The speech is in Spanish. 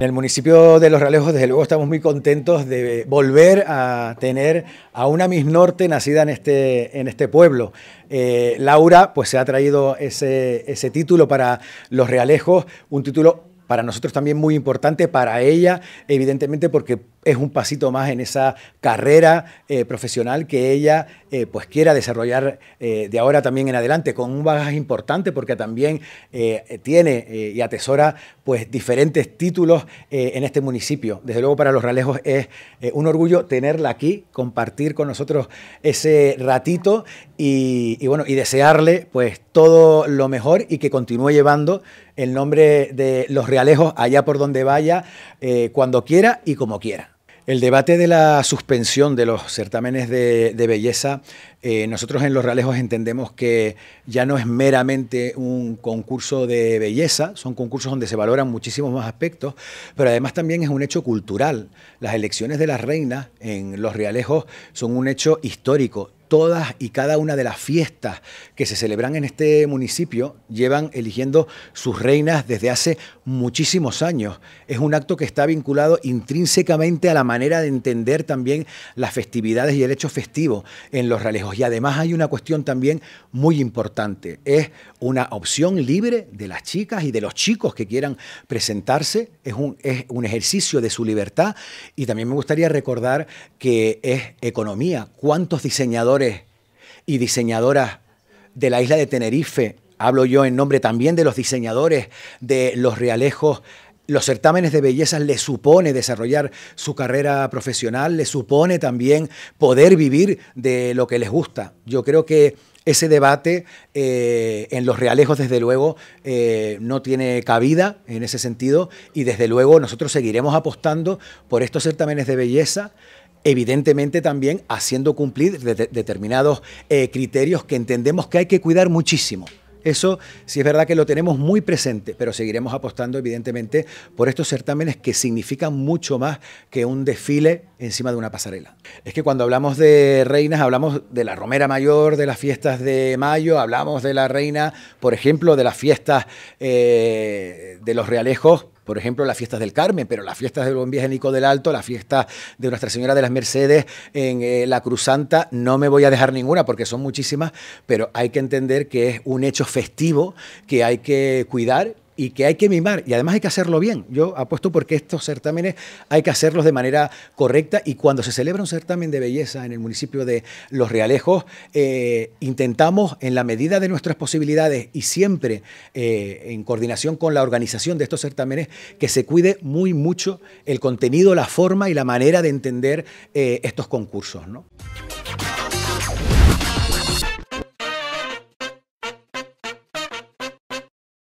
En el municipio de Los Realejos, desde luego, estamos muy contentos de volver a tener a una Miss Norte nacida en este, en este pueblo. Eh, Laura, pues se ha traído ese, ese título para Los Realejos, un título para nosotros también muy importante, para ella, evidentemente, porque es un pasito más en esa carrera eh, profesional que ella eh, pues quiera desarrollar eh, de ahora también en adelante con un bagaje importante porque también tiene y atesora pues diferentes títulos en este municipio. Desde luego para los Realejos es un orgullo tenerla aquí, compartir con nosotros ese ratito y, bueno y desearle pues todo lo mejor y que continúe llevando el nombre de los realejos allá por donde vaya, cuando quiera y como quiera. El debate de la suspensión de los certámenes de, belleza, eh, nosotros en Los Realejos entendemos que ya no es meramente un concurso de belleza, son concursos donde se valoran muchísimos más aspectos, pero además también es un hecho cultural. Las elecciones de las reinas en Los Realejos son un hecho histórico todas y cada una de las fiestas que se celebran en este municipio llevan eligiendo sus reinas desde hace muchísimos años. Es un acto que está vinculado intrínsecamente a la manera de entender también las festividades y el hecho festivo en los Ralejos. Y además hay una cuestión también muy importante. Es una opción libre de las chicas y de los chicos que quieran presentarse. Es un, es un ejercicio de su libertad. Y también me gustaría recordar que es economía. ¿Cuántos diseñadores y diseñadoras de la isla de Tenerife. Hablo yo en nombre también de los diseñadores de los realejos los certámenes de belleza les supone desarrollar su carrera profesional, le supone también poder vivir de lo que les gusta. Yo creo que ese debate eh, en los realejos, desde luego, eh, no tiene cabida en ese sentido y desde luego nosotros seguiremos apostando por estos certámenes de belleza evidentemente también haciendo cumplir determinados eh, criterios que entendemos que hay que cuidar muchísimo. Eso sí es verdad que lo tenemos muy presente, pero seguiremos apostando evidentemente por estos certámenes que significan mucho más que un desfile encima de una pasarela. Es que cuando hablamos de reinas, hablamos de la Romera Mayor, de las fiestas de mayo, hablamos de la reina, por ejemplo, de las fiestas eh, de los realejos por ejemplo, las fiestas del Carmen, pero las fiestas del Buen Viaje Nico del Alto, la fiesta de Nuestra Señora de las Mercedes en eh, la Cruz Santa, no me voy a dejar ninguna porque son muchísimas, pero hay que entender que es un hecho festivo que hay que cuidar y que hay que mimar y además hay que hacerlo bien. Yo apuesto porque estos certámenes hay que hacerlos de manera correcta y cuando se celebra un certamen de belleza en el municipio de Los Realejos, eh, intentamos en la medida de nuestras posibilidades y siempre eh, en coordinación con la organización de estos certámenes que se cuide muy mucho el contenido, la forma y la manera de entender eh, estos concursos.